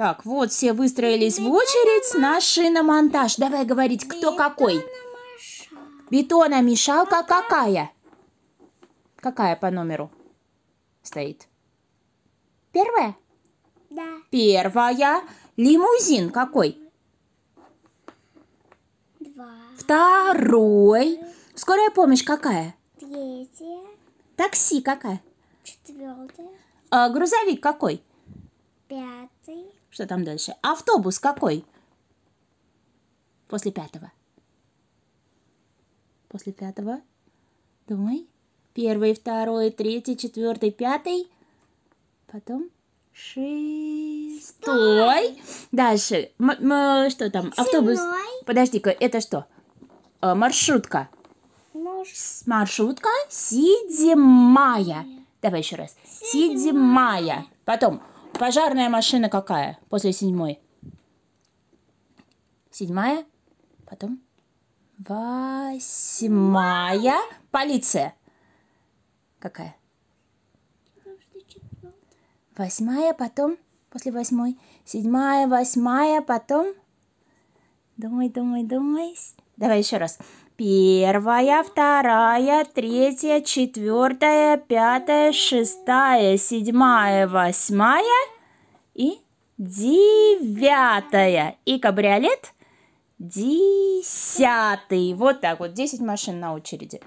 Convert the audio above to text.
Так, вот все выстроились в очередь на шиномонтаж. Давай говорить, кто какой. Бетономешалка какая? Какая по номеру стоит? Первая? Да. Первая. Лимузин какой? Два. Второй. Скорая помощь какая? Третья. Такси какая? Четвертая. А, грузовик какой? Пятый. Что там дальше? Автобус какой? После пятого. После пятого. Думай. Первый, второй, третий, четвертый, пятый. Потом шестой. Дальше. М- м- что там? Автобус. Подожди-ка, это что? А, маршрутка. Марш... Маршрутка Сидимая. Давай еще раз. Седьмая. Потом пожарная машина какая после седьмой? Седьмая, потом восьмая. Полиция. Какая? Восьмая, потом, после восьмой. Седьмая, восьмая, потом. Думай, думай, думай. Давай еще раз. Первая, вторая, третья, четвертая, пятая, шестая, седьмая, восьмая и девятая. И кабриолет десятый. Вот так вот, десять машин на очереди.